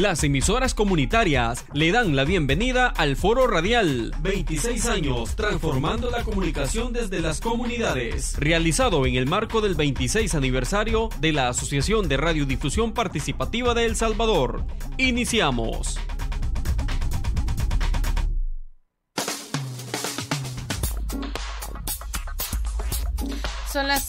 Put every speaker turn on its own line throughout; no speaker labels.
Las emisoras comunitarias le dan la bienvenida al Foro Radial. 26 años transformando la comunicación desde las comunidades. Realizado en el marco del 26 aniversario de la Asociación de Radiodifusión Participativa de El Salvador. Iniciamos.
Son las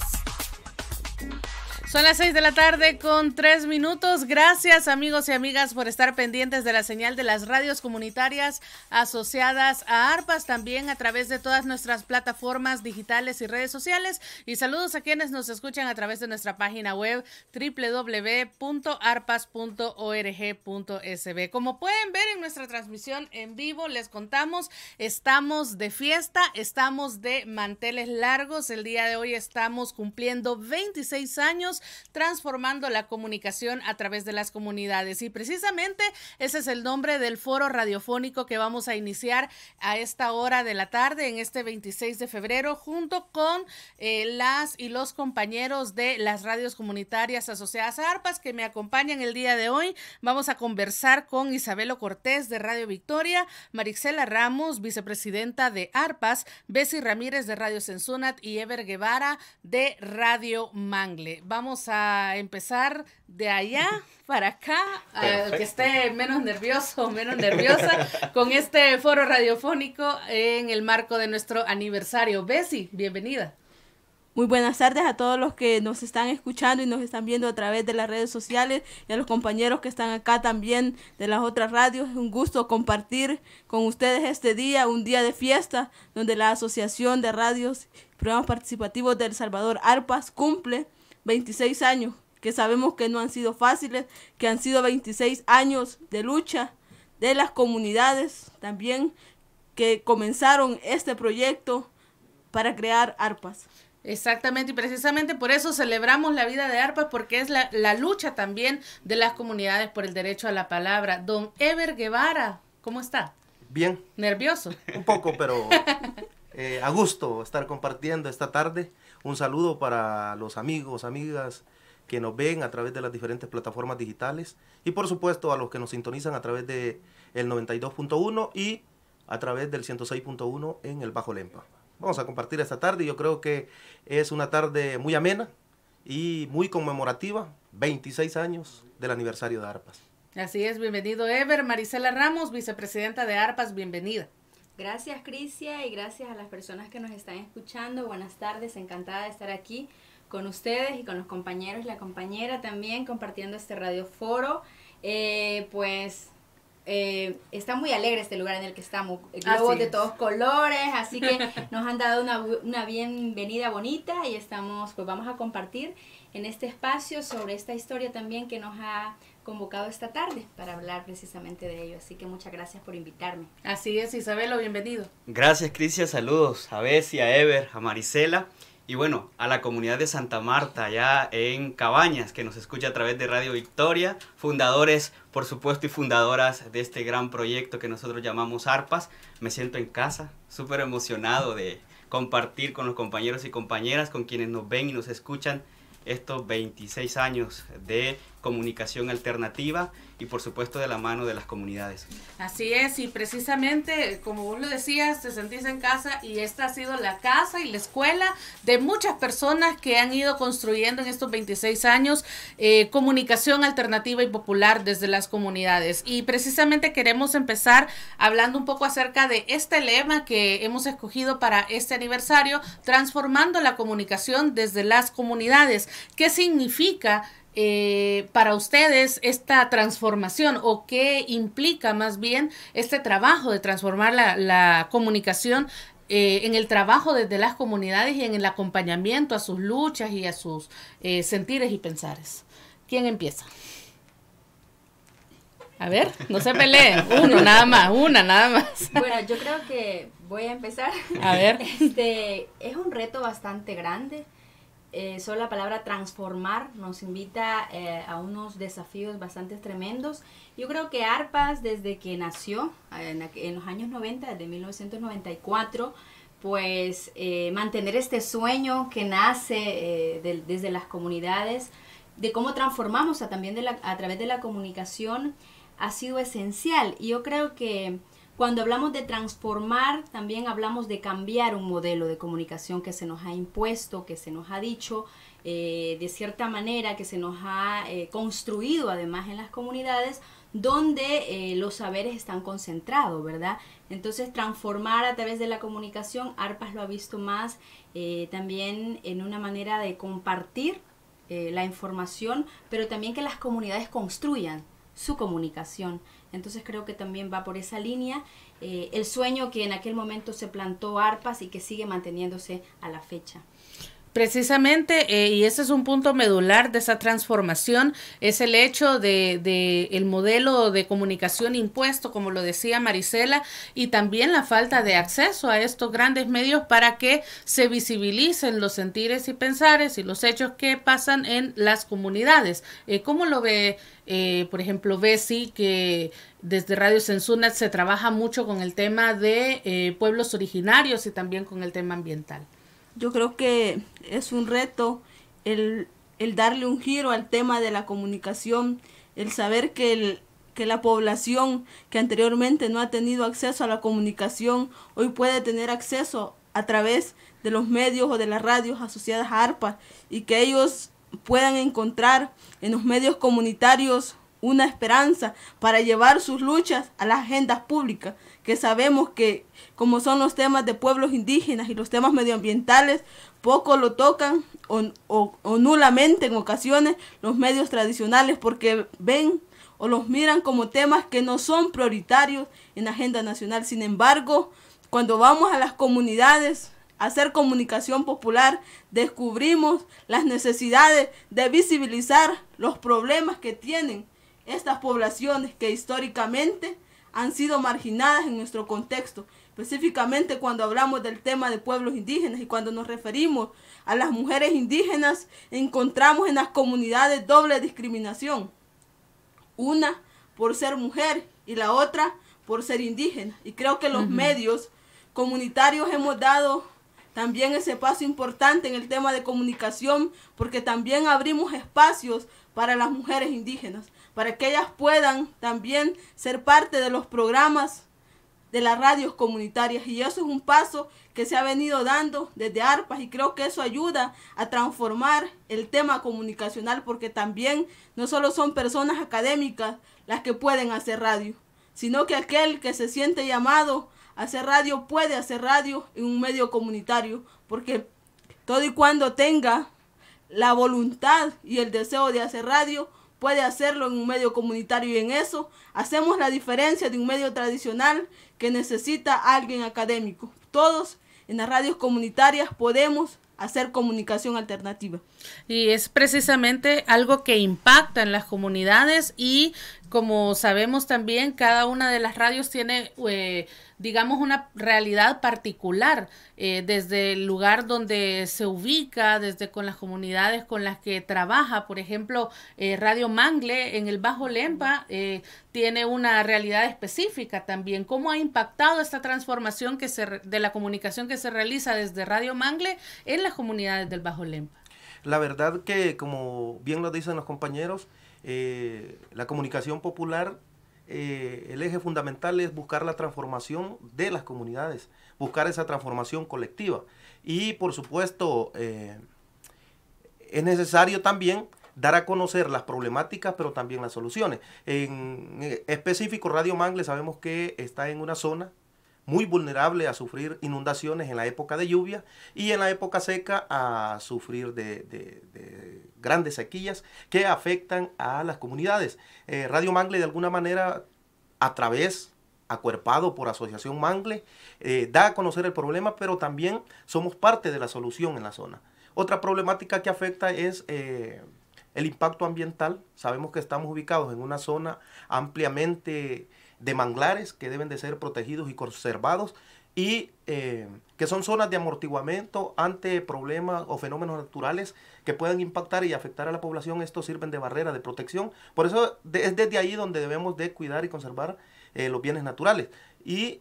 son las seis de la tarde con tres minutos. Gracias amigos y amigas por estar pendientes de la señal de las radios comunitarias asociadas a ARPAS, también a través de todas nuestras plataformas digitales y redes sociales. Y saludos a quienes nos escuchan a través de nuestra página web www.arpas.org.sb. Como pueden ver en nuestra transmisión en vivo, les contamos, estamos de fiesta, estamos de manteles largos. El día de hoy estamos cumpliendo 26 años transformando la comunicación a través de las comunidades. Y precisamente ese es el nombre del foro radiofónico que vamos a iniciar a esta hora de la tarde, en este 26 de febrero, junto con eh, las y los compañeros de las radios comunitarias asociadas a ARPAS que me acompañan el día de hoy. Vamos a conversar con Isabelo Cortés de Radio Victoria, Marixela Ramos, vicepresidenta de ARPAS, Bessie Ramírez de Radio Sensunat y Ever Guevara de Radio Mangle. Vamos a empezar de allá para acá, que esté menos nervioso o menos nerviosa, con este foro radiofónico en el marco de nuestro aniversario. Bessie, bienvenida.
Muy buenas tardes a todos los que nos están escuchando y nos están viendo a través de las redes sociales y a los compañeros que están acá también de las otras radios. Es un gusto compartir con ustedes este día, un día de fiesta donde la Asociación de Radios y Programas Participativos de Salvador, ARPAS, cumple 26 años, que sabemos que no han sido fáciles, que han sido 26 años de lucha de las comunidades también que comenzaron este proyecto para crear ARPAS. Exactamente, y
precisamente por eso celebramos la vida de ARPAS, porque es la, lucha también de las comunidades por el derecho a la palabra. Don Ever Guevara, ¿cómo está? Bien. ¿Nervioso?
Un poco, pero eh, a gusto estar compartiendo esta tarde. Un saludo para los amigos, amigas que nos ven a través de las diferentes plataformas digitales y por supuesto a los que nos sintonizan a través de el 92.1 y a través del 106.1 en el Bajo Lempa. Vamos a compartir esta tarde, yo creo que es una tarde muy amena y muy conmemorativa, 26 años del aniversario de
ARPAS. Así es, bienvenido Ever, Marisela Ramos, vicepresidenta de ARPAS, bienvenida.
Gracias Crisia y gracias a las personas que nos están escuchando. Buenas tardes, encantada de estar aquí con ustedes y con los compañeros y la compañera también compartiendo este radioforo. Eh, pues eh, está muy alegre este lugar en el que estamos, globos de todos colores, así que nos han dado una, una, bienvenida bonita y estamos, pues vamos a compartir en este espacio sobre esta historia también que nos ha convocado esta tarde para hablar precisamente de ello. Así que muchas gracias por invitarme. Así es, Isabelo, bienvenido.
Gracias, Crisia. Saludos a Bessie, a Ever, a Marisela y bueno, a la comunidad de Santa Marta, allá en Cabañas, que nos escucha a través de Radio Victoria, fundadores, por supuesto, y fundadoras de este gran proyecto que nosotros llamamos ARPAS. Me siento en casa, súper emocionado de compartir con los compañeros y compañeras, con quienes nos ven y nos escuchan estos 26 años de comunicación alternativa y por supuesto de la mano de las comunidades.
Así es, y precisamente como vos lo decías, te sentís en casa y esta ha sido la casa y la escuela de muchas personas que han ido construyendo en estos 26 años eh, comunicación alternativa y popular desde las comunidades. Y precisamente queremos empezar hablando un poco acerca de este lema que hemos escogido para este aniversario, transformando la comunicación desde las comunidades. ¿Qué significa? eh, para ustedes esta transformación o qué implica más bien este trabajo de transformar la, comunicación eh, en el trabajo desde las comunidades y en el acompañamiento a sus luchas y a sus eh, sentires y pensares. ¿Quién empieza? A ver, no se peleen. Uno, nada más, una, nada más.
Bueno, yo creo que voy a empezar. A ver. Este, es un reto bastante grande eh, solo la palabra transformar nos invita eh, a unos desafíos bastante tremendos. Yo creo que ARPAS desde que nació, eh, en, los años 90, desde 1994, pues eh, mantener este sueño que nace desde las comunidades, de cómo transformamos a, también a través de la comunicación, ha sido esencial. Y yo creo que cuando hablamos de transformar, también hablamos de cambiar un modelo de comunicación que se nos ha impuesto, que se nos ha dicho eh, de cierta manera, que se nos ha eh, construido además en las comunidades donde eh, los saberes están concentrados, ¿verdad? Entonces, transformar a través de la comunicación, ARPAS lo ha visto más también en una manera de compartir la información, pero también que las comunidades construyan su comunicación. Entonces creo que también va por esa línea eh, el sueño que en aquel momento se plantó ARPAS y que sigue manteniéndose a la fecha.
Precisamente, eh, y ese es un punto medular de esa transformación, es el hecho de, de, el modelo de comunicación impuesto, como lo decía Marisela, y también la falta de acceso a estos grandes medios para que se visibilicen los sentires y pensares y los hechos que pasan en las comunidades. Eh, ¿Cómo lo ve, eh, por ejemplo, Bessy, que desde Radio Censunat se trabaja mucho con el tema de eh,
pueblos originarios y también con el tema ambiental? yo creo que es un reto el, darle un giro al tema de la comunicación, el saber que el, que la población que anteriormente no ha tenido acceso a la comunicación hoy puede tener acceso a través de los medios o de las radios asociadas a ARPA y que ellos puedan encontrar en los medios comunitarios una esperanza para llevar sus luchas a las agendas públicas, que sabemos que, como son los temas de pueblos indígenas y los temas medioambientales, poco lo tocan o, nulamente en ocasiones los medios tradicionales porque ven o los miran como temas que no son prioritarios en la agenda nacional. Sin embargo, cuando vamos a las comunidades a hacer comunicación popular, descubrimos las necesidades de visibilizar los problemas que tienen estas poblaciones que históricamente han sido marginadas en nuestro contexto, específicamente cuando hablamos del tema de pueblos indígenas y cuando nos referimos a las mujeres indígenas, encontramos en las comunidades doble discriminación. Una por ser mujer y la otra por ser indígena. Y creo que los medios comunitarios hemos dado también ese paso importante en el tema de comunicación porque también abrimos espacios para las mujeres indígenas para que ellas puedan también ser parte de los programas de las radios comunitarias y eso es un paso que se ha venido dando desde ARPAS y creo que eso ayuda a transformar el tema comunicacional porque también no solo son personas académicas las que pueden hacer radio, sino que aquel que se siente llamado a hacer radio puede hacer radio en un medio comunitario porque todo y cuando tenga la voluntad y el deseo de hacer radio, puede hacerlo en un medio comunitario y en eso hacemos la diferencia de un medio tradicional que necesita a alguien académico. Todos en las radios comunitarias podemos hacer comunicación alternativa. Y es precisamente algo que impacta en las comunidades y
como sabemos también, cada una de las radios tiene, eh, digamos, una realidad particular, eh, desde el lugar donde se ubica, desde con las comunidades con las que trabaja. Por ejemplo, eh, Radio Mangle en el Bajo Lempa tiene una realidad específica también. ¿Cómo ha impactado esta transformación que se, de la comunicación que se realiza desde Radio Mangle en las comunidades del Bajo Lempa?
La verdad que, como bien lo dicen los compañeros, eh, la comunicación popular, eh, el eje fundamental es buscar la transformación de las comunidades, buscar esa transformación colectiva. Y por supuesto, eh, es necesario también dar a conocer las problemáticas, pero también las soluciones. En específico, Radio Mangle sabemos que está en una zona muy vulnerable a sufrir inundaciones en la época de lluvia y en la época seca a sufrir de, grandes sequías que afectan a las comunidades. Eh, Radio Mangle de alguna manera a través acuerpado por Asociación Mangle, eh, da a conocer el problema, pero también somos parte de la solución en la zona. Otra problemática que afecta es eh, el impacto ambiental. Sabemos que estamos ubicados en una zona ampliamente de manglares que deben de ser protegidos y conservados y eh, que son zonas de amortiguamiento ante problemas o fenómenos naturales que puedan impactar y afectar a la población. Estos sirven de barrera, de protección. Por eso es desde ahí donde debemos de cuidar y conservar eh, los bienes naturales. Y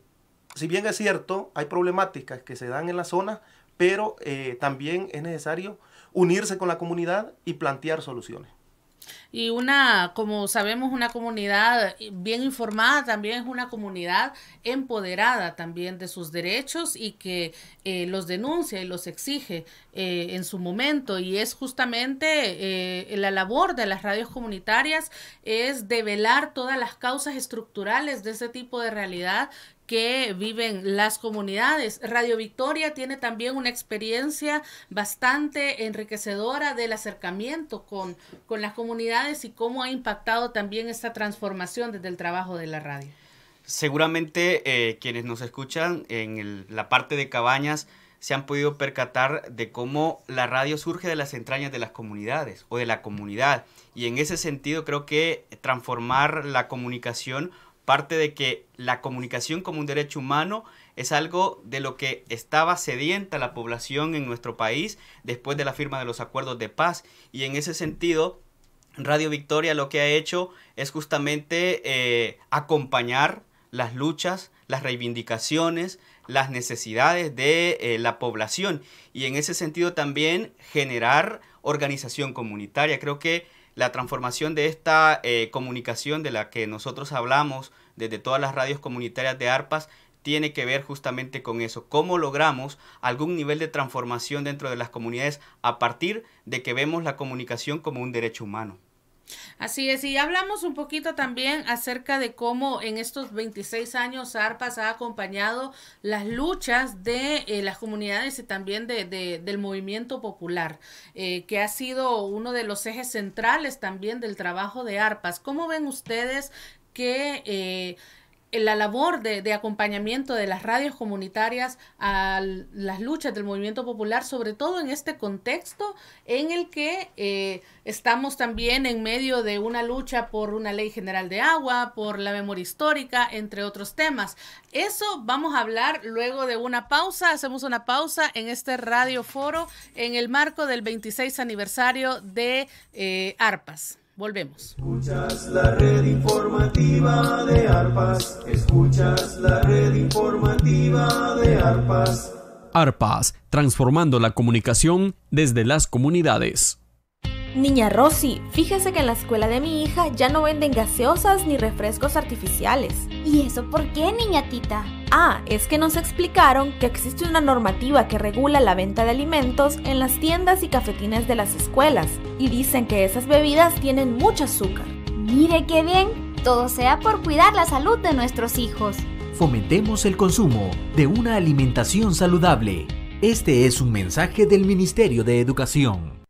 si bien es cierto, hay problemáticas que se dan en la zona, pero eh, también es necesario unirse con la comunidad y plantear soluciones.
Y una, como sabemos, una comunidad bien informada también es una comunidad empoderada también de sus derechos y que eh, los denuncia y los exige eh, en su momento. Y es justamente eh, la labor de las radios comunitarias es develar todas las causas estructurales de ese tipo de realidad que viven las comunidades. Radio Victoria tiene también una experiencia bastante enriquecedora del acercamiento con, con las comunidades y cómo ha impactado también esta transformación desde el trabajo de la radio.
Seguramente eh, quienes nos escuchan en la parte de cabañas se han podido percatar de cómo la radio surge de las entrañas de las comunidades o de la comunidad. Y en ese sentido creo que transformar la comunicación parte de que la comunicación como un derecho humano es algo de lo que estaba sedienta la población en nuestro país después de la firma de los acuerdos de paz. Y en ese sentido, Radio Victoria lo que ha hecho es justamente eh, acompañar las luchas, las reivindicaciones, las necesidades de eh, la población y en ese sentido también generar organización comunitaria. Creo que la transformación de esta eh, comunicación de la que nosotros hablamos desde todas las radios comunitarias de ARPAS, tiene que ver justamente con eso, cómo logramos algún nivel de transformación dentro de las comunidades a partir de que vemos la comunicación como un derecho humano.
Así es, y hablamos un poquito también acerca de cómo en estos 26 años ARPAS ha acompañado las luchas de eh, las comunidades y también del movimiento popular, eh, que ha sido uno de los ejes centrales también del trabajo de ARPAS. ¿Cómo ven ustedes que eh, la labor de, acompañamiento de las radios comunitarias a las luchas del movimiento popular, sobre todo en este contexto en el que eh, estamos también en medio de una lucha por una ley general de agua, por la memoria histórica, entre otros temas. Eso vamos a hablar luego de una pausa. Hacemos una pausa en este radio foro en el marco del 26 aniversario de eh, ARPAS. Volvemos.
Escuchas la red informativa de ARPAS. Escuchas la red informativa de ARPAS.
ARPAS, transformando la comunicación desde las comunidades.
Niña Rosy, fíjese que en la escuela de mi hija ya no venden gaseosas ni refrescos artificiales. ¿Y eso por qué, niña Ah, es que nos explicaron
que existe una normativa que regula la venta de alimentos en las tiendas y cafetines de las escuelas, y dicen que esas bebidas tienen mucho azúcar. Mire qué bien, todo sea por cuidar la salud de nuestros hijos.
Fomentemos el consumo de una alimentación saludable. Este es un mensaje del Ministerio de Educación.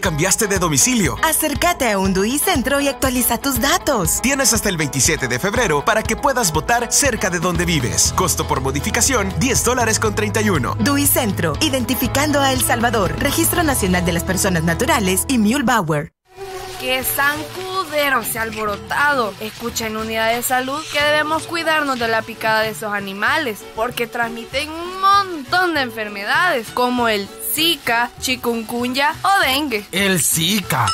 cambiaste de domicilio.
Acércate a un DUI Centro y actualiza tus datos.
Tienes hasta el 27 de febrero para que puedas votar cerca de donde vives. Costo por modificación, 10 dólares con 31.
DUI Centro, identificando a El Salvador. Registro Nacional de las Personas Naturales y Bauer.
¡Qué zancudero se ha alborotado! Escucha en unidad de salud que debemos cuidarnos de la picada de esos animales porque transmiten un montón de enfermedades como el Zika, chikungunya o dengue.
El Zika.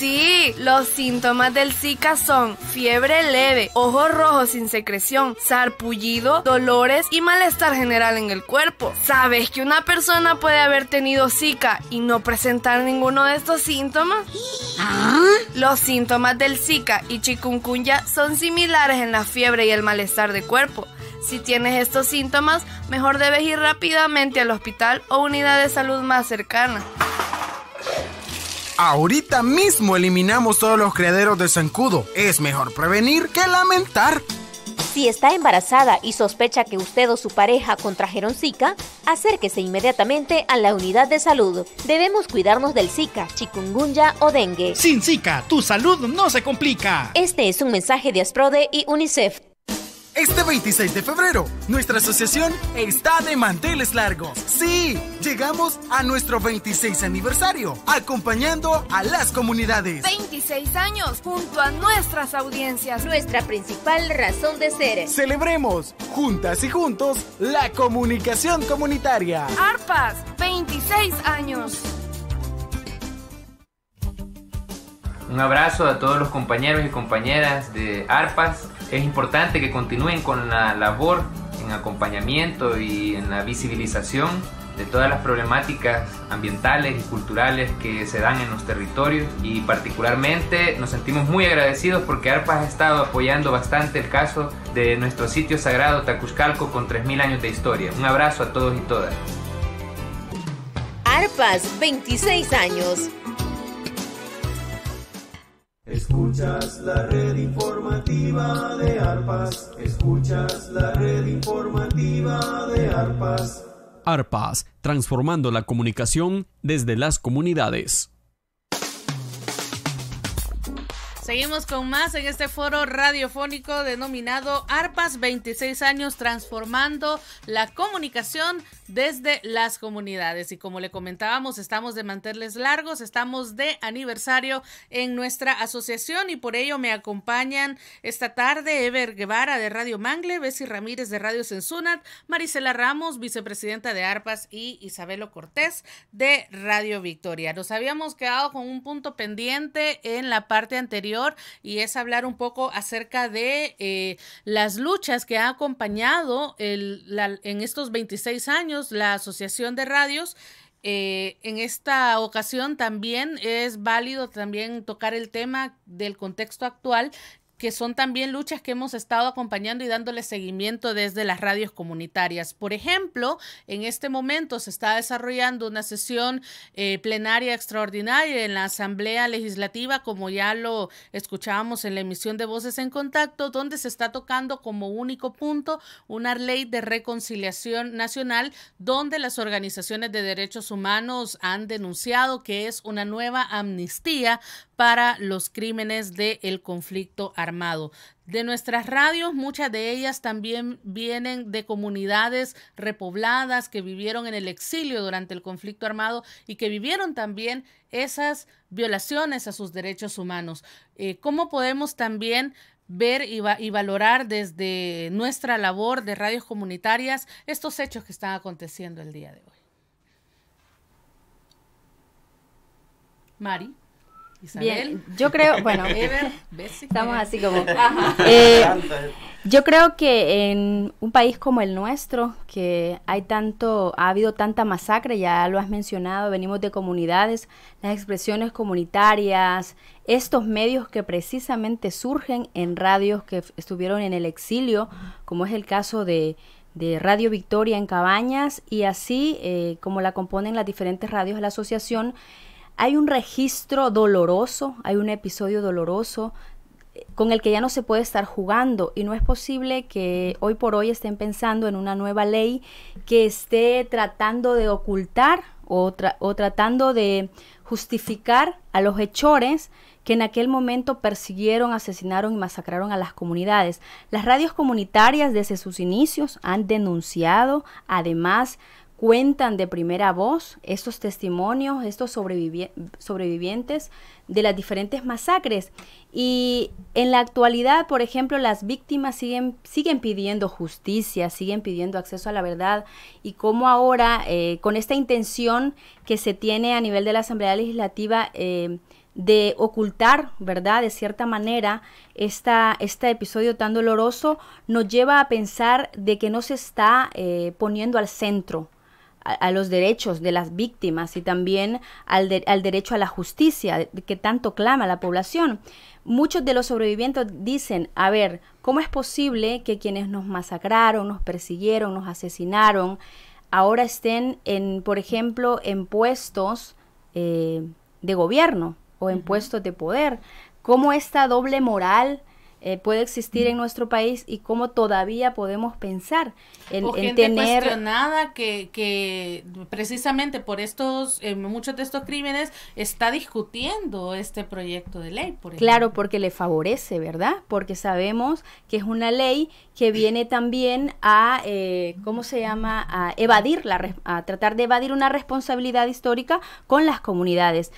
Sí, los síntomas del Zika son fiebre leve, ojos rojos sin secreción, sarpullido, dolores y malestar general en el cuerpo. ¿Sabes que una persona puede haber tenido Zika y no presentar ninguno de estos síntomas? Ah. Los síntomas del Zika y chikungunya son similares en la fiebre y el malestar de cuerpo. Si tienes estos síntomas, mejor debes ir rápidamente al hospital o unidad de salud más cercana.
Ahorita mismo eliminamos todos los criaderos de zancudo. Es mejor prevenir que lamentar.
Si está embarazada y sospecha que usted o su pareja contrajeron Zika, acérquese inmediatamente a la unidad de salud. Debemos
cuidarnos del Zika, chikungunya o dengue. Sin Zika, tu salud no se complica. Este es un mensaje de Asprode y UNICEF.
Este 26 de febrero, nuestra asociación está de manteles largos. Sí, llegamos a nuestro 26 aniversario, acompañando a las comunidades.
26 años junto a nuestras
audiencias. Nuestra principal razón de ser.
Celebremos juntas y juntos la comunicación comunitaria.
ARPAS, 26 años.
Un abrazo a todos los compañeros y compañeras de ARPAS es importante que continúen con la labor en acompañamiento y en la visibilización de todas las problemáticas ambientales y culturales que se dan en los territorios y particularmente nos sentimos muy agradecidos porque Arpas ha estado apoyando bastante el caso de nuestro sitio sagrado Tacuzcalco con 3.000 años de historia. Un abrazo a todos y todas.
ARPAS, 26 años.
Escuchas la red informativa de ARPAS. Escuchas la red informativa de ARPAS.
ARPAS, transformando la comunicación desde las comunidades.
Seguimos con más en este foro radiofónico denominado ARPAS 26 años transformando la comunicación desde las comunidades. Y como le comentábamos, estamos de mantenerles largos, estamos de aniversario en nuestra asociación y por ello me acompañan esta tarde Ever Guevara de Radio Mangle, Bessie Ramírez de Radio Censunat, Marisela Ramos, vicepresidenta de ARPAS y Isabelo Cortés de Radio Victoria. Nos habíamos quedado con un punto pendiente en la parte anterior y es hablar un poco acerca de eh, las luchas que ha acompañado el, en estos 26 años la Asociación de Radios. Eh, en esta ocasión también es válido también tocar el tema del contexto actual que son también luchas que hemos estado acompañando y dándole seguimiento desde las radios comunitarias. Por ejemplo, en este momento se está desarrollando una sesión eh, plenaria extraordinaria en la Asamblea Legislativa, como ya lo escuchábamos en la emisión de Voces en Contacto, donde se está tocando como único punto una ley de reconciliación nacional, donde las organizaciones de derechos humanos han denunciado que es una nueva amnistía para los crímenes del conflicto armado. De nuestras radios, muchas de ellas también vienen de comunidades repobladas que vivieron en el exilio durante el conflicto armado y que vivieron también esas violaciones a sus derechos humanos. Eh, ¿Cómo podemos también ver y, y, valorar desde nuestra labor de radios comunitarias estos hechos que están aconteciendo el día de hoy? Mari. Bien, yo creo, bueno, estamos así como... Eh,
yo creo que en un país como el nuestro, que hay tanto, ha habido tanta masacre, ya lo has mencionado, venimos de comunidades, las expresiones comunitarias, estos medios que precisamente surgen en radios que estuvieron en el exilio, como es el caso de, de Radio Victoria en Cabañas, y así eh, como la componen las diferentes radios de la asociación, hay un registro doloroso, hay un episodio doloroso eh, con el que ya no se puede estar jugando y no es posible que hoy por hoy estén pensando en una nueva ley que esté tratando de ocultar o, o tratando de justificar a los hechores que en aquel momento persiguieron, asesinaron y masacraron a las comunidades. Las radios comunitarias desde sus inicios han denunciado, además, cuentan de primera voz estos testimonios, estos sobrevivientes de las diferentes masacres. Y en la actualidad, por ejemplo, las víctimas siguen, siguen pidiendo justicia, siguen pidiendo acceso a la verdad y cómo ahora, eh, con esta intención que se tiene a nivel de la Asamblea Legislativa, eh, de ocultar, ¿verdad? De cierta manera, este episodio tan doloroso nos lleva a pensar de que no se está eh, poniendo al centro a, los derechos de las víctimas y también al, al derecho a la justicia que tanto clama la población. Muchos de los sobrevivientes dicen, a ver, ¿cómo es posible que quienes nos masacraron, nos persiguieron, nos asesinaron, ahora estén en, por ejemplo, en puestos eh, de gobierno o en puestos de poder? ¿Cómo esta doble moral eh, puede existir en nuestro país y cómo todavía podemos pensar en, tener
nada que, que precisamente por estos eh, muchos de estos crímenes está discutiendo este proyecto de ley claro
porque le favorece verdad porque sabemos que es una ley que viene también a eh, cómo se llama a evadir la a tratar de evadir una responsabilidad histórica con las comunidades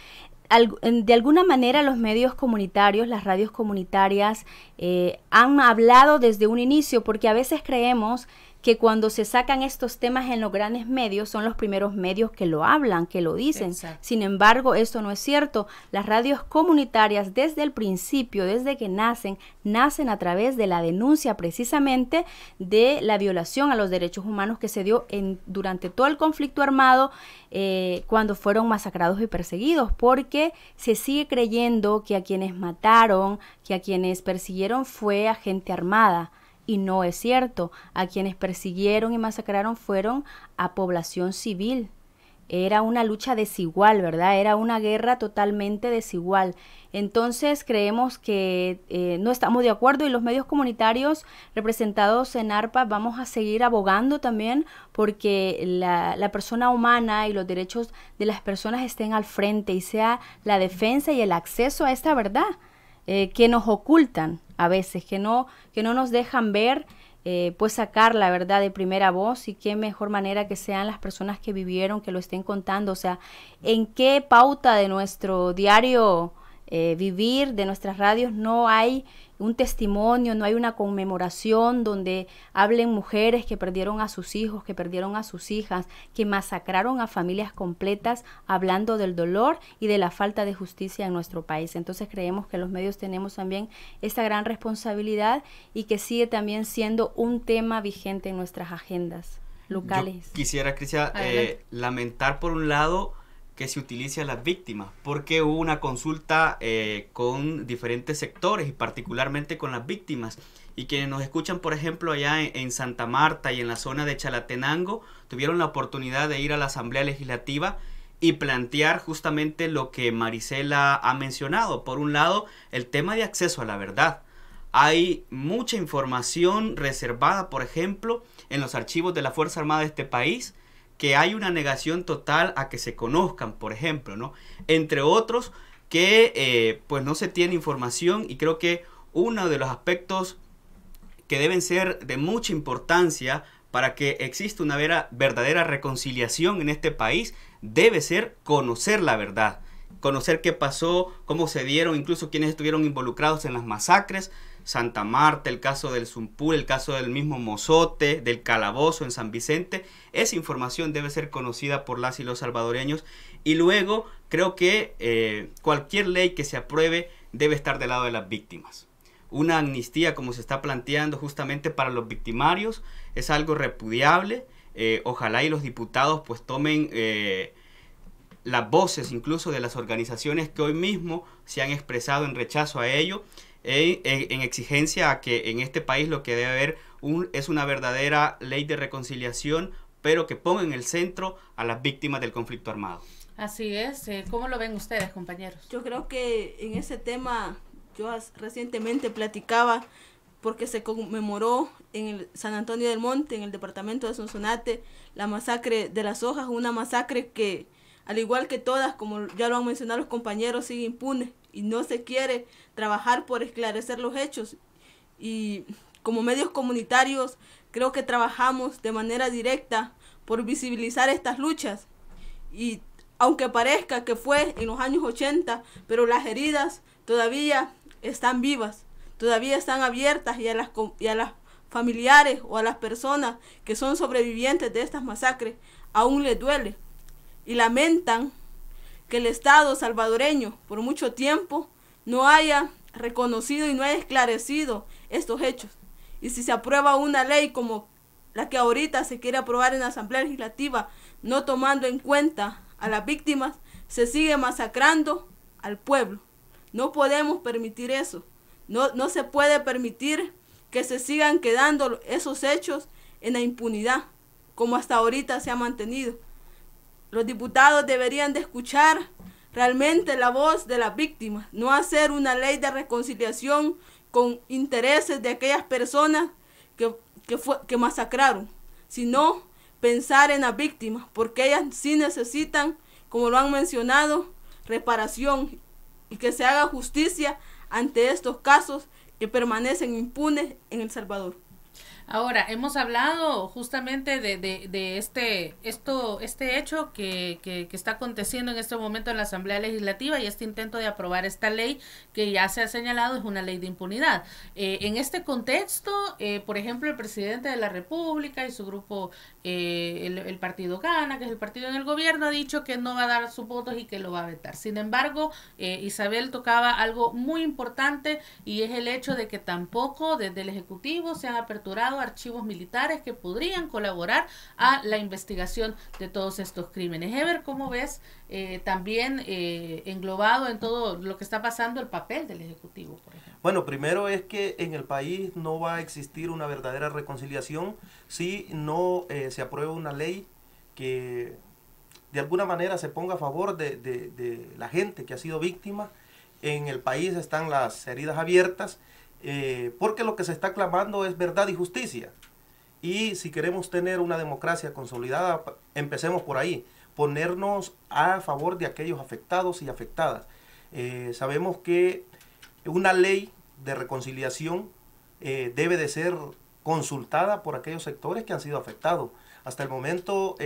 de alguna manera los medios comunitarios, las radios comunitarias, eh, han hablado desde un inicio, porque a veces creemos que cuando se sacan estos temas en los grandes medios son los primeros medios que lo hablan, que lo dicen. Sin embargo, esto no es cierto. Las radios comunitarias desde el principio, desde que nacen, nacen a través de la denuncia precisamente de la violación a los derechos humanos que se dio en, durante todo el conflicto armado eh, cuando fueron masacrados y perseguidos, porque se sigue creyendo que a quienes mataron, que a quienes persiguieron fue a gente armada, y no es cierto, a quienes persiguieron y masacraron fueron a población civil. Era una lucha desigual, ¿verdad? Era una guerra totalmente desigual. Entonces creemos que eh, no estamos de acuerdo y los medios comunitarios representados en ARPA vamos a seguir abogando también porque la, la persona humana y los derechos de las personas estén al frente y sea la defensa y el acceso a esta verdad. Eh, que nos ocultan a veces, que no, que no nos dejan ver, eh, pues sacar la verdad de primera voz y qué mejor manera que sean las personas que vivieron, que lo estén contando, o sea, en qué pauta de nuestro diario eh, vivir, de nuestras radios, no hay un testimonio, no hay una conmemoración donde hablen mujeres que perdieron a sus hijos, que perdieron a sus hijas, que masacraron a familias completas hablando del dolor y de la falta de justicia en nuestro país. Entonces creemos que los medios tenemos también esta gran responsabilidad y que sigue también siendo un tema vigente en nuestras agendas locales.
quisiera, Cristian, eh, lamentar por un lado que se utiliza a las víctimas, porque hubo una consulta eh, con diferentes sectores y particularmente con las víctimas. Y quienes nos escuchan, por ejemplo, allá en, en Santa Marta y en la zona de Chalatenango, tuvieron la oportunidad de ir a la Asamblea Legislativa y plantear justamente lo que Marisela ha mencionado. Por un lado, el tema de acceso a la verdad. Hay mucha información reservada, por ejemplo, en los archivos de la Fuerza Armada de este país que hay una negación total a que se conozcan, por ejemplo, ¿no? Entre otros que eh, pues no se tiene información y creo que uno de los aspectos que deben ser de mucha importancia para que exista una verdadera reconciliación en este país debe ser conocer la verdad, conocer qué pasó, cómo se dieron, incluso quienes estuvieron involucrados en las masacres, Santa Marta, el caso del Zumpur, el caso del mismo Mozote, del Calabozo en San Vicente. Esa información debe ser conocida por las y los salvadoreños. Y luego creo que eh, cualquier ley que se apruebe debe estar del lado de las víctimas. Una amnistía como se está planteando justamente para los victimarios es algo repudiable. Eh, ojalá y los diputados pues tomen eh, las voces incluso de las organizaciones que hoy mismo se han expresado en rechazo a ello en, exigencia a que en este país lo que debe haber es una verdadera ley de reconciliación, pero que ponga en el centro a las víctimas del conflicto armado.
Así es. Eh, ¿Cómo lo ven ustedes, compañeros? Yo creo que en ese tema yo recientemente platicaba porque se conmemoró en San Antonio del Monte, en el departamento de Sonsonate, la masacre de las hojas, una masacre que, al igual que todas, como ya lo han mencionado los compañeros, sigue impune y no se quiere trabajar por esclarecer los hechos. Y como medios comunitarios creo que trabajamos de manera directa por visibilizar estas luchas. Y aunque parezca que fue en los años 80, pero las heridas todavía están vivas, todavía están abiertas y a las, y a las familiares o a las personas que son sobrevivientes de estas masacres aún les duele y lamentan que el Estado salvadoreño por mucho tiempo no haya reconocido y no haya esclarecido estos hechos. Y si se aprueba una ley como la que ahorita se quiere aprobar en la Asamblea Legislativa, no tomando en cuenta a las víctimas, se sigue masacrando al pueblo. No podemos permitir eso. No, no se puede permitir que se sigan quedando esos hechos en la impunidad, como hasta ahorita se ha mantenido. Los diputados deberían de escuchar realmente la voz de las víctimas, no hacer una ley de reconciliación con intereses de aquellas personas que, que, que masacraron, sino pensar en las víctimas, porque ellas sí necesitan, como lo han mencionado, reparación y que se haga justicia ante estos casos que permanecen impunes en El Salvador.
Ahora, hemos hablado justamente de, este, esto, este hecho que, está aconteciendo en este momento en la Asamblea Legislativa y este intento de aprobar esta ley que ya se ha señalado es una ley de impunidad. Eh, en este contexto, eh, por ejemplo, el presidente de la República y su grupo, eh, el, el, partido Gana, que es el partido en el gobierno, ha dicho que no va a dar sus votos y que lo va a vetar. Sin embargo, Isabel tocaba algo muy importante y es el hecho de que tampoco desde el Ejecutivo se han aperturado archivos militares que podrían colaborar a la investigación de todos estos crímenes. Ever, ¿cómo ves eh, también eh, englobado en todo lo que está pasando el papel del Ejecutivo,
Bueno, primero es que en el país no va a existir una verdadera reconciliación si no eh, se aprueba una ley que de alguna manera se ponga a favor de, de la gente que ha sido víctima. En el país están las heridas abiertas eh, porque lo que se está clamando es verdad y justicia. Y si queremos tener una democracia consolidada, empecemos por ahí, ponernos a favor de aquellos afectados y afectadas. Eh, sabemos que una ley de reconciliación eh, debe de ser consultada por aquellos sectores que han sido afectados. Hasta el momento,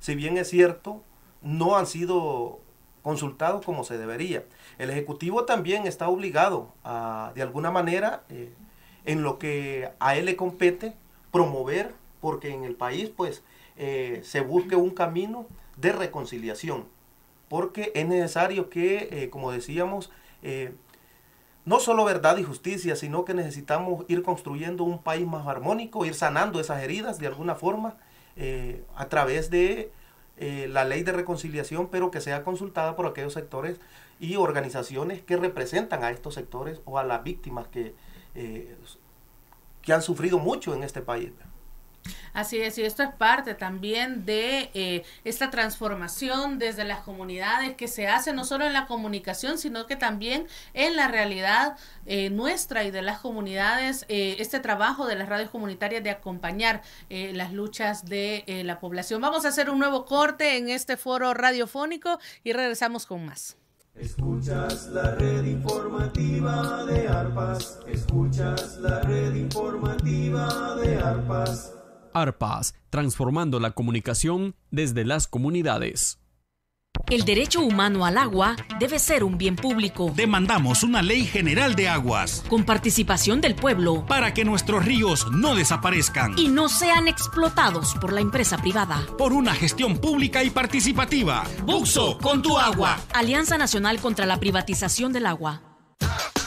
si bien es cierto, no han sido consultado como se debería. El Ejecutivo también está obligado a, de alguna manera, eh, en lo que a él le compete, promover, porque en el país pues eh, se busque un camino de reconciliación, porque es necesario que, eh, como decíamos, no solo verdad y justicia, sino que necesitamos ir construyendo un país más armónico, ir sanando esas heridas de alguna forma a través de eh, la ley de reconciliación, pero que sea consultada por aquellos sectores y organizaciones que representan a estos sectores o a las víctimas que, eh, que han sufrido mucho en este país.
Así es, y esto es parte también de eh, esta transformación desde las comunidades que se hace no solo en la comunicación, sino que también en la realidad eh, nuestra y de las comunidades, eh, este trabajo de las radios comunitarias de acompañar las luchas de la población. Vamos a hacer un nuevo corte en este foro radiofónico y regresamos con más.
Escuchas la red informativa de ARPAS, escuchas la red informativa de ARPAS.
ARPAS, transformando la comunicación desde las comunidades.
El derecho humano al
agua debe ser un bien público. Demandamos una ley general de aguas. Con participación del pueblo. Para que nuestros ríos no desaparezcan.
Y no sean explotados por la empresa privada.
Por una gestión pública y participativa. Buxo, con tu agua.
Alianza Nacional contra la Privatización del Agua.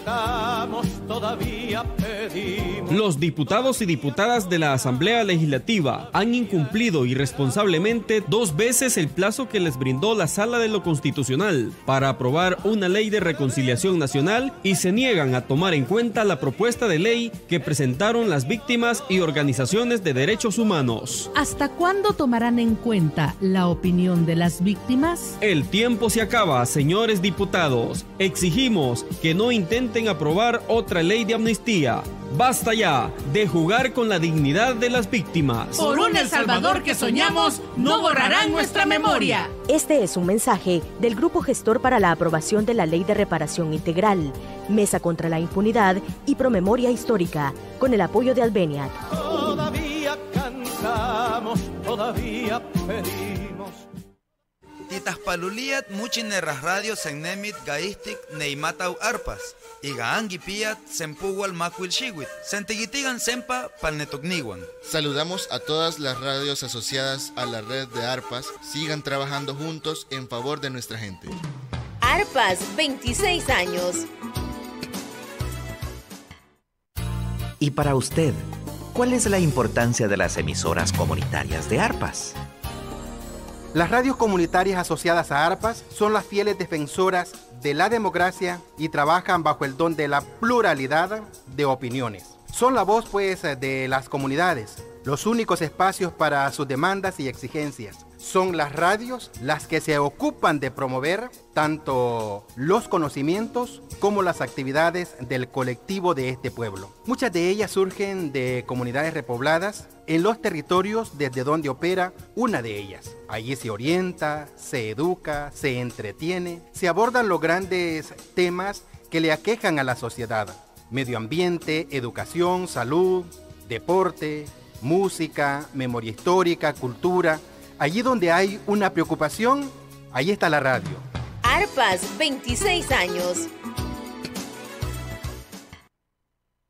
estamos todavía
Los diputados
y diputadas de la Asamblea Legislativa han incumplido irresponsablemente dos veces el plazo que les brindó la Sala de lo Constitucional para aprobar una ley de reconciliación nacional y se niegan a tomar en cuenta la propuesta de ley que presentaron las víctimas y organizaciones de derechos humanos.
¿Hasta cuándo tomarán en cuenta la opinión de las víctimas?
El tiempo se acaba, señores diputados. Exigimos que no intenten aprobar otra ley de amnistía. Basta ya de jugar con la dignidad de las víctimas. Por
un El Salvador que soñamos, no borrarán nuestra memoria.
Este es un mensaje del Grupo Gestor para la Aprobación de la Ley de Reparación Integral, Mesa contra la Impunidad y Promemoria Histórica, con el apoyo de Albenia.
Todavía cansamos, todavía pedimos muchinerras neimatau
arpas. sempa Saludamos a todas las radios asociadas a la red de arpas. Sigan trabajando juntos en favor de nuestra gente.
Arpas, 26 años.
Y para usted, ¿cuál es la importancia de las emisoras comunitarias de arpas?
Las radios comunitarias asociadas a ARPAS son las fieles defensoras de la democracia y trabajan bajo el don de la pluralidad de opiniones. Son la voz pues de las comunidades, los únicos espacios para sus demandas y exigencias son las radios las que se ocupan de promover tanto los conocimientos como las actividades del colectivo de este pueblo. Muchas de ellas surgen de comunidades repobladas en los territorios desde donde opera una de ellas. Allí se orienta, se educa, se entretiene, se abordan los grandes temas que le aquejan a la sociedad. Medio ambiente, educación, salud, deporte, música, memoria histórica, cultura, Allí donde hay una preocupación, ahí está la radio.
ARPAS, 26 años.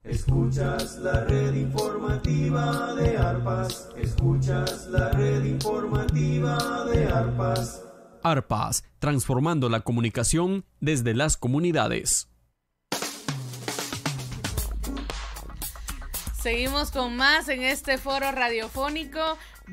Escuchas la red informativa de ARPAS. Escuchas la red informativa de ARPAS.
ARPAS, transformando la comunicación desde las comunidades.
Seguimos con más en este foro radiofónico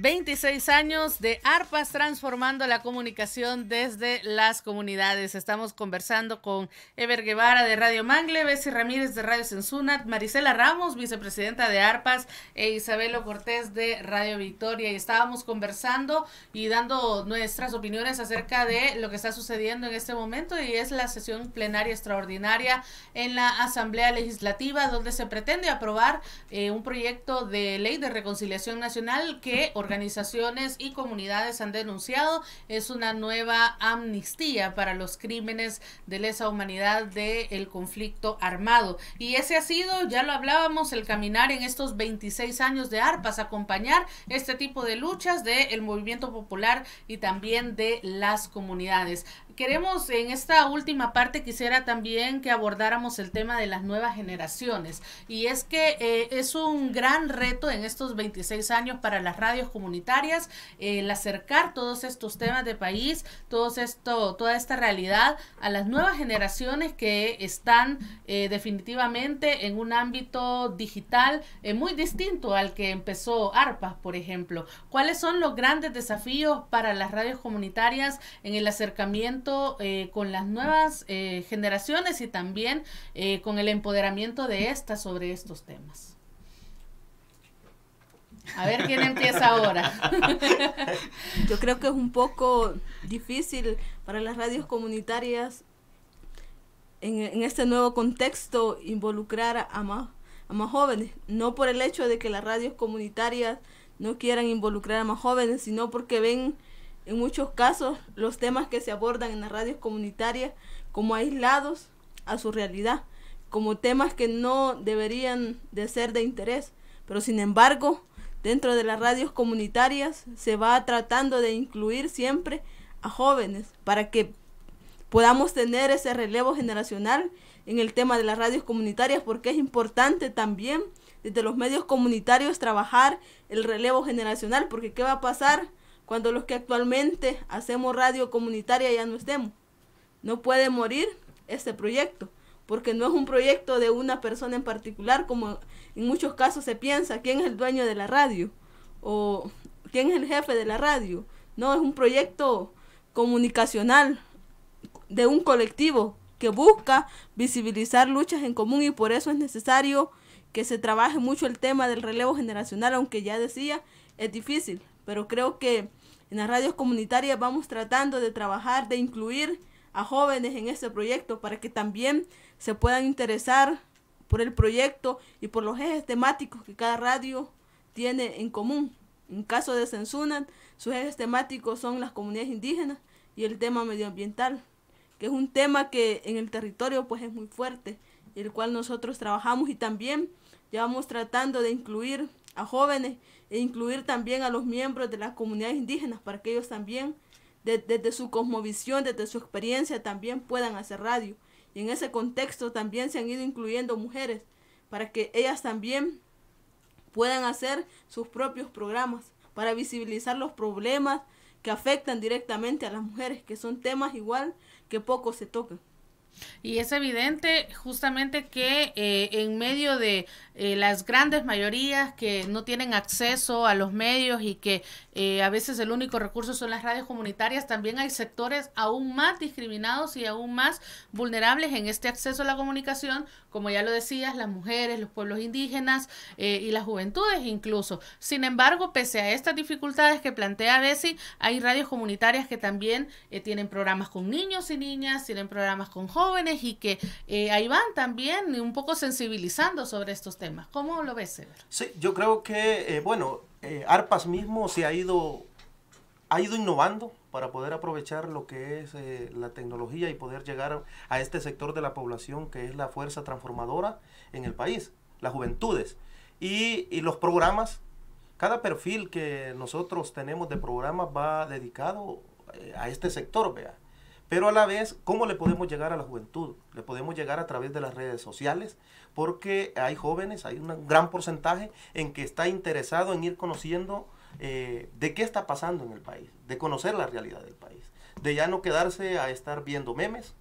26 años de ARPAS transformando la comunicación desde las comunidades. Estamos conversando con Ever Guevara de Radio Mangle, Bessie Ramírez de Radio Censuna, Marisela Ramos, vicepresidenta de ARPAS, e Isabelo Cortés de Radio Victoria. Y estábamos conversando y dando nuestras opiniones acerca de lo que está sucediendo en este momento y es la sesión plenaria extraordinaria en la Asamblea Legislativa donde se pretende aprobar eh, un proyecto de ley de reconciliación nacional que organiza organizaciones y comunidades han denunciado es una nueva amnistía para los crímenes de lesa humanidad del conflicto armado. Y ese ha sido, ya lo hablábamos, el caminar en estos 26 años de ARPAS, acompañar este tipo de luchas del movimiento popular y también de las comunidades. Queremos en esta última parte quisiera también que abordáramos el tema de las nuevas generaciones y es que eh, es un gran reto en estos 26 años para las radios comunitarias, el acercar todos estos temas de país, todos esto, toda esta realidad a las nuevas generaciones que están eh, definitivamente en un ámbito digital eh, muy distinto al que empezó ARPA, por ejemplo. ¿Cuáles son los grandes desafíos para las radios comunitarias en el acercamiento eh, con las nuevas generaciones y también con el empoderamiento de estas sobre estos temas? A ver quién empieza ahora.
Yo creo que es un poco difícil para las radios comunitarias en, este nuevo contexto involucrar a más, a más jóvenes. No por el hecho de que las radios comunitarias no quieran involucrar a más jóvenes, sino porque ven en muchos casos los temas que se abordan en las radios comunitarias como aislados a su realidad, como temas que no deberían de ser de interés. Pero sin embargo, Dentro de las radios comunitarias se va tratando de incluir siempre a jóvenes para que podamos tener ese relevo generacional en el tema de las radios comunitarias porque es importante también desde los medios comunitarios trabajar el relevo generacional porque ¿qué va a pasar cuando los que actualmente hacemos radio comunitaria ya no estemos? No puede morir este proyecto porque no es un proyecto de una persona en particular, como en muchos casos se piensa, quién es el dueño de la radio o quién es el jefe de la radio. No, es un proyecto comunicacional de un colectivo que busca visibilizar luchas en común y por eso es necesario que se trabaje mucho el tema del relevo generacional, aunque ya decía, es difícil, pero creo que en las radios comunitarias vamos tratando de trabajar, de incluir a jóvenes en este proyecto para que también se puedan interesar por el proyecto y por los ejes temáticos que cada radio tiene en común. En caso de Sensunat, sus ejes temáticos son las comunidades indígenas y el tema medioambiental, que es un tema que en el territorio pues es muy fuerte, el cual nosotros trabajamos y también llevamos tratando de incluir a jóvenes e incluir también a los miembros de las comunidades indígenas para que ellos también desde su cosmovisión, desde su experiencia también puedan hacer radio. Y en ese contexto también se han ido incluyendo mujeres para que ellas también puedan hacer sus propios programas, para visibilizar los problemas que afectan directamente a las mujeres, que son temas igual que poco se tocan. Y es evidente
justamente que eh, en medio de eh, las grandes mayorías que no tienen acceso a los medios y que eh, a veces el único recurso son las radios comunitarias, también hay sectores aún más discriminados y aún más vulnerables en este acceso a la comunicación, como ya lo decías, las mujeres, los pueblos indígenas y las juventudes incluso. Sin embargo, pese a estas dificultades que plantea Bessie, hay radios comunitarias que también tienen programas con niños y niñas, tienen programas con jóvenes, y que eh, ahí van también un poco sensibilizando sobre estos temas. ¿Cómo lo ves, Severo?
Sí, yo creo que, eh, bueno, eh, ARPAS mismo se ha ido, ha ido innovando para poder aprovechar lo que es la tecnología y poder llegar a este sector de la población que es la fuerza transformadora en el país, las juventudes. Y, los programas, cada perfil que nosotros tenemos de programas va dedicado a este sector, vea. Pero a la vez, ¿cómo le podemos llegar a la juventud? Le podemos llegar a través de las redes sociales, porque hay jóvenes, hay un gran porcentaje en que está interesado en ir conociendo eh, de qué está pasando en el país, de conocer la realidad del país, de ya no quedarse a estar viendo memes,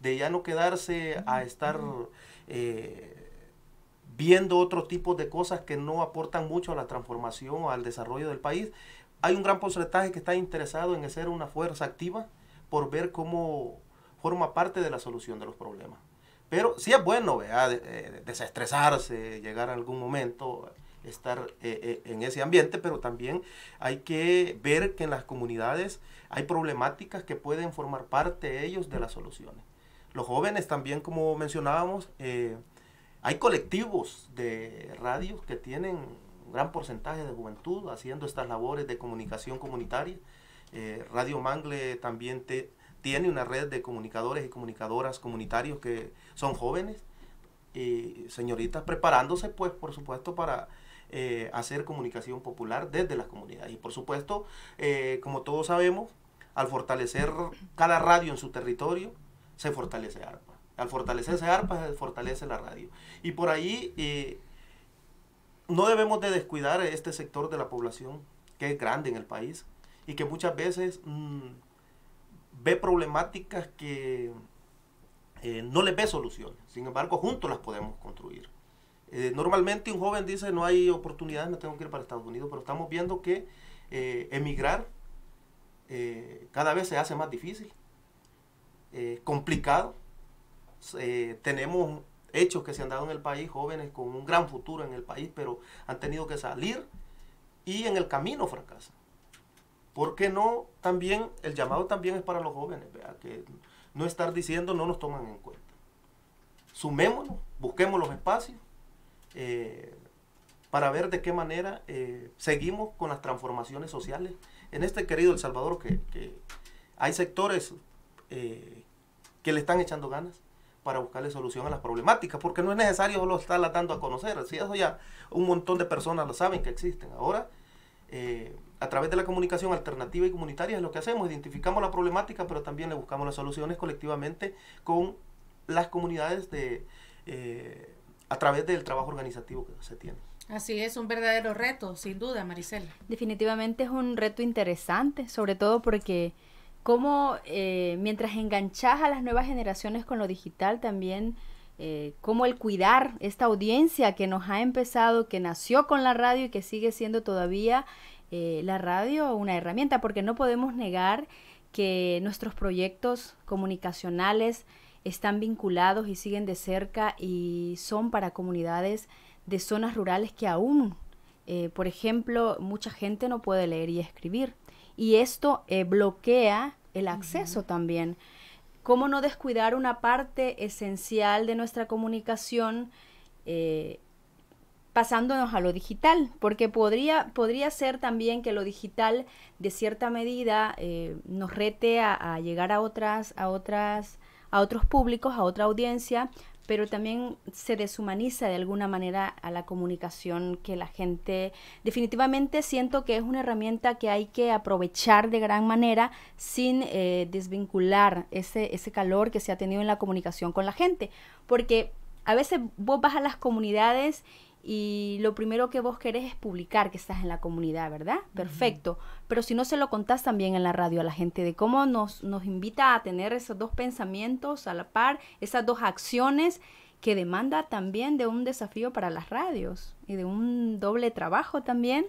de ya no quedarse a estar eh, viendo otro tipo de cosas que no aportan mucho a la transformación o al desarrollo del país. Hay un gran porcentaje que está interesado en ser una fuerza activa, por ver cómo forma parte de la solución de los problemas. Pero sí es bueno, ¿vea? Eh, desestresarse, llegar a algún momento, estar eh, eh, en ese ambiente, pero también hay que ver que en las comunidades hay problemáticas que pueden formar parte ellos de las soluciones. Los jóvenes también, como mencionábamos, hay colectivos de radios que tienen un gran porcentaje de juventud haciendo estas labores de comunicación comunitaria eh, radio Mangle también tiene una red de comunicadores y comunicadoras comunitarios que son jóvenes y señoritas preparándose, pues, por supuesto, para eh, hacer comunicación popular desde las comunidades. Y por supuesto, eh, como todos sabemos, al fortalecer cada radio en su territorio, se fortalece ARPA. Al fortalecerse ARPA, se fortalece la radio. Y por ahí no debemos de descuidar este sector de la población, que es grande en el país, y que muchas veces mm, ve problemáticas que eh, no le ve soluciones. Sin embargo, juntos las podemos construir. Eh, normalmente un joven dice, no hay oportunidades, me tengo que ir para Estados Unidos, pero estamos viendo que eh, emigrar cada vez se hace más difícil, complicado. tenemos hechos que se han dado en el país, jóvenes con un gran futuro en el país, pero han tenido que salir y en el camino fracasan. ¿Por qué no? También el llamado también es para los jóvenes, que no estar diciendo no nos toman en cuenta. Sumémonos, busquemos los espacios eh, para ver de qué manera eh, seguimos con las transformaciones sociales en este querido El Salvador que, hay sectores eh, que le están echando ganas para buscarle solución a las problemáticas, porque no es necesario solo estarla dando a conocer, si eso ya un montón de personas lo saben que existen. Ahora, eh, a través de la comunicación alternativa y comunitaria es lo que hacemos, identificamos la problemática, pero también le buscamos las soluciones colectivamente con las comunidades de, eh, a través del trabajo organizativo que se tiene.
Así es, un verdadero reto, sin duda, Maricela.
Definitivamente es un reto interesante, sobre todo porque ...como eh, mientras enganchas a las nuevas generaciones con lo digital también... ...como eh, cómo el cuidar esta audiencia que nos ha empezado, que nació con la radio y que sigue siendo todavía eh, la radio una herramienta, porque no podemos negar que nuestros proyectos comunicacionales están vinculados y siguen de cerca y son para comunidades de zonas rurales que aún, eh, por ejemplo, mucha gente no puede leer y escribir. Y esto eh, bloquea el acceso también. ¿Cómo no descuidar una parte esencial de nuestra comunicación? pasándonos a lo digital, porque podría, podría ser también que lo digital de cierta medida eh, nos rete a, llegar a otras, a otras, a otros públicos, a otra audiencia, pero también se deshumaniza de alguna manera a la comunicación que la gente definitivamente siento que es una herramienta que hay que aprovechar de gran manera sin eh, desvincular ese, ese calor que se ha tenido en la comunicación con la gente, porque a veces vos vas a las comunidades y lo primero que vos querés es publicar que estás en la comunidad, ¿verdad? Perfecto. Pero si no se lo contás también en la radio a la gente de cómo nos, nos invita a tener esos dos pensamientos a la par, esas dos acciones que demanda también de un desafío para las radios y de un doble trabajo también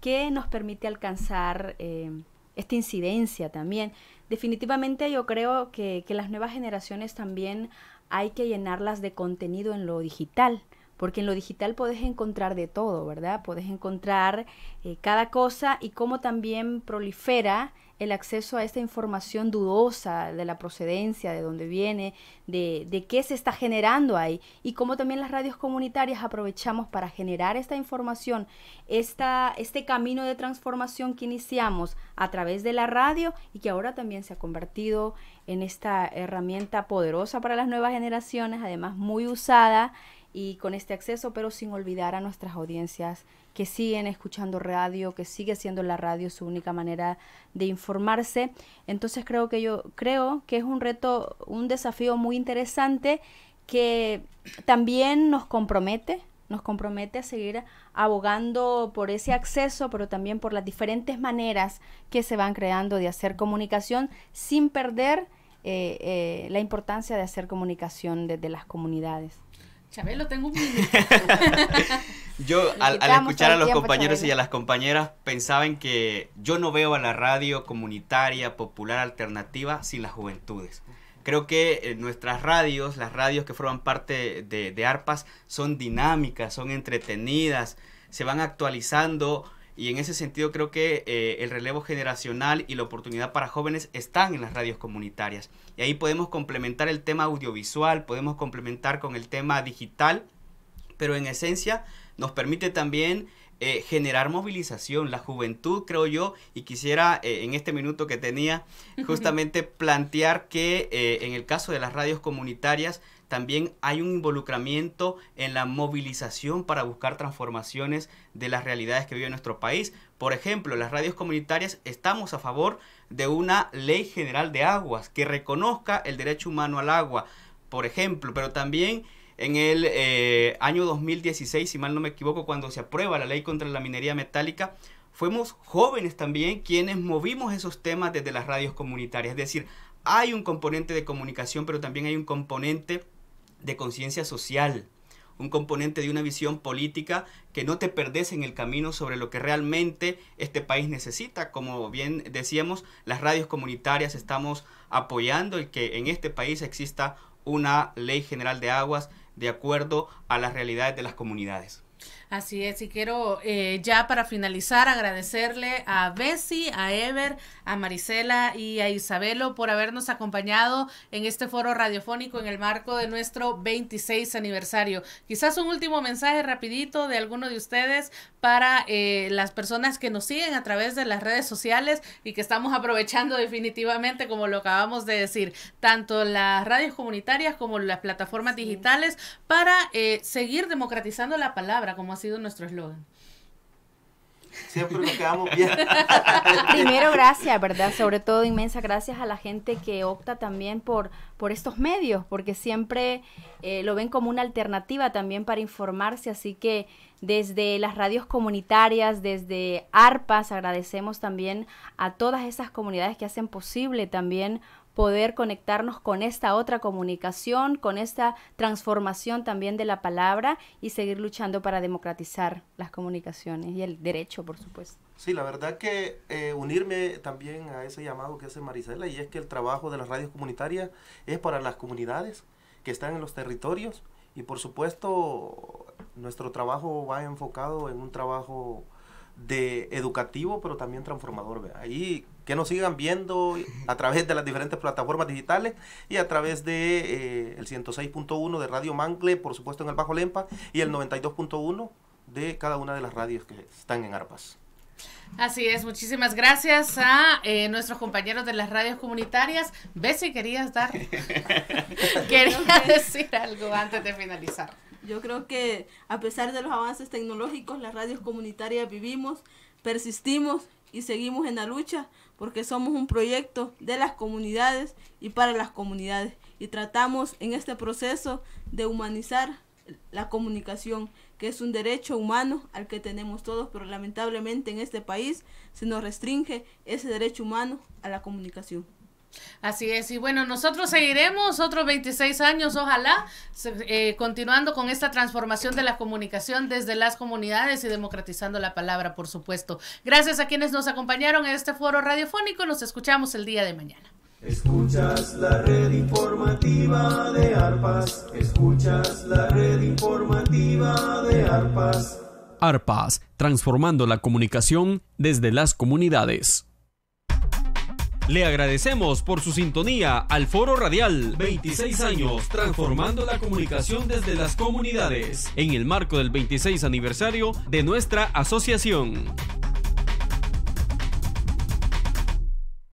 que nos permite alcanzar eh, esta incidencia también. Definitivamente yo creo que, que, las nuevas generaciones también hay que llenarlas de contenido en lo digital porque en lo digital podés encontrar de todo, ¿verdad? Podés encontrar eh, cada cosa y cómo también prolifera el acceso a esta información dudosa de la procedencia, de dónde viene, de, qué se está generando ahí y cómo también las radios comunitarias aprovechamos para generar esta información, este camino de transformación que iniciamos a través de la radio y que ahora también se ha convertido en esta herramienta poderosa para las nuevas generaciones, además muy usada y con este acceso, pero sin olvidar a nuestras audiencias que siguen escuchando radio, que sigue siendo la radio su única manera de informarse. Entonces creo que yo creo que es un reto, un desafío muy interesante que también nos compromete, nos compromete a seguir abogando por ese acceso, pero también por las diferentes maneras que se van creando de hacer comunicación sin perder eh, eh, la importancia de hacer comunicación desde las comunidades.
Chabelo, tengo un
Yo al, escuchar a los compañeros y a las compañeras pensaba en que yo no veo a la radio comunitaria, popular, alternativa sin las juventudes. Creo que eh, nuestras radios, las radios que forman parte de ARPAS, son dinámicas, son entretenidas, se van actualizando y en ese sentido creo que eh, el relevo generacional y la oportunidad para jóvenes están en las radios comunitarias. Y ahí podemos complementar el tema audiovisual, podemos complementar con el tema digital, pero en esencia nos permite también eh, generar movilización. La juventud, creo yo, y quisiera eh, en este minuto que tenía
justamente
plantear que en el caso de las radios comunitarias, también hay un involucramiento en la movilización para buscar transformaciones de las realidades que vive nuestro país. Por ejemplo, las radios comunitarias estamos a favor de una ley general de aguas que reconozca el derecho humano al agua, por ejemplo, pero también en el eh, año 2016, si mal no me equivoco, cuando se aprueba la ley contra la minería metálica, fuimos jóvenes también quienes movimos esos temas desde las radios comunitarias. Es decir, hay un componente de comunicación, pero también hay un componente de conciencia social, un componente de una visión política que no te perdés en el camino sobre lo que realmente este país necesita. Como bien decíamos, las radios comunitarias estamos apoyando el que en este país exista una ley general de aguas de acuerdo a las realidades de las comunidades.
Así es, y quiero eh, ya para finalizar agradecerle a Bessie, a Ever, a Marisela y a Isabelo por habernos acompañado en este foro radiofónico en el marco de nuestro 26 aniversario. Quizás un último mensaje rapidito de alguno de ustedes para eh, las personas que nos siguen a través de las redes sociales y que estamos aprovechando definitivamente, como lo acabamos de decir, tanto las radios comunitarias como las plataformas digitales para eh, seguir democratizando la palabra, como sido nuestro eslogan.
Siempre nos quedamos bien. Primero,
gracias, ¿verdad? Sobre todo, inmensa gracias a la gente que opta también por, por estos medios, porque siempre eh, lo ven como una alternativa también para informarse. Así que desde las radios comunitarias, desde ARPAS, agradecemos también a todas esas comunidades que hacen posible también poder conectarnos con esta otra comunicación, con esta transformación también de la palabra y seguir luchando para democratizar las comunicaciones y el derecho, por supuesto.
Sí, la verdad que eh, unirme también a ese llamado que hace Marisela y es que el trabajo de las radios comunitarias es para las comunidades que están en los territorios y por supuesto nuestro trabajo va enfocado en un trabajo de educativo pero también transformador. Ahí que nos sigan viendo a través de las diferentes plataformas digitales y a través de eh, el 106.1 de Radio Mangle, por supuesto en el Bajo Lempa, y el 92.1 de cada una de las radios que están en ARPAS.
Así es, muchísimas gracias a eh, nuestros compañeros de las radios comunitarias. si querías
dar. querías decir algo antes de finalizar. Yo creo que a pesar de los avances tecnológicos, las radios comunitarias vivimos, persistimos y seguimos en la lucha porque somos un proyecto de las comunidades y para las comunidades. Y tratamos en este proceso de humanizar la comunicación, que es un derecho humano al que tenemos todos, pero lamentablemente en este país se nos restringe ese derecho humano a la comunicación. Así es, y bueno, nosotros seguiremos otros 26 años, ojalá,
eh, continuando con esta transformación de la comunicación desde las comunidades y democratizando la palabra, por supuesto. Gracias a quienes nos acompañaron en este foro radiofónico, nos escuchamos el día de mañana.
Escuchas la red informativa de ARPAS, escuchas la red informativa de ARPAS.
ARPAS, transformando la comunicación desde las comunidades. Le agradecemos por su sintonía al Foro Radial 26 años transformando la comunicación desde las comunidades en el marco del 26 aniversario de nuestra asociación.